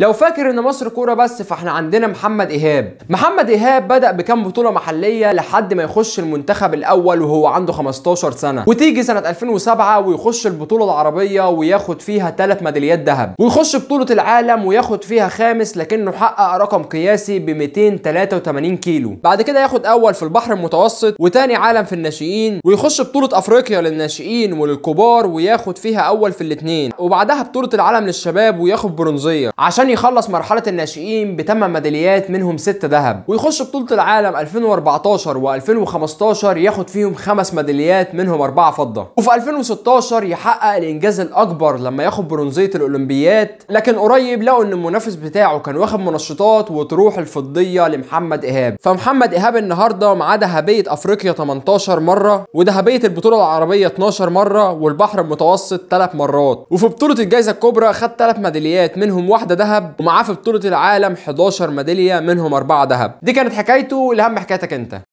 لو فاكر ان مصر كوره بس فاحنا عندنا محمد ايهاب محمد ايهاب بدا بكام بطوله محليه لحد ما يخش المنتخب الاول وهو عنده 15 سنه وتيجي سنه 2007 ويخش البطوله العربيه وياخد فيها 3 ميداليات ذهب ويخش بطوله العالم وياخد فيها خامس لكنه حقق رقم قياسي ب 283 كيلو بعد كده ياخد اول في البحر المتوسط وتاني عالم في الناشئين ويخش بطوله افريقيا للناشئين وللكبار وياخد فيها اول في الاثنين وبعدها بطوله العالم للشباب وياخد برونزيه عشان عشان يخلص مرحلة الناشئين بتم ميداليات منهم ستة ذهب ويخش بطولة العالم 2014 و2015 ياخد فيهم خمس ميداليات منهم أربعة فضة وفي 2016 يحقق الإنجاز الأكبر لما ياخد برونزية الأولمبيات لكن قريب لقوا إن المنافس بتاعه كان واخد منشطات وتروح الفضية لمحمد إيهاب فمحمد إيهاب النهاردة معاه ذهبية أفريقيا 18 مرة وذهبية البطولة العربية 12 مرة والبحر المتوسط 3 مرات وفي بطولة الجائزة الكبرى خد 3 ميداليات منهم واحدة ذهب ذهب ومعاه في بطوله العالم 11 ميداليه منهم 4 ذهب دي كانت حكايته لاهم حكايتك انت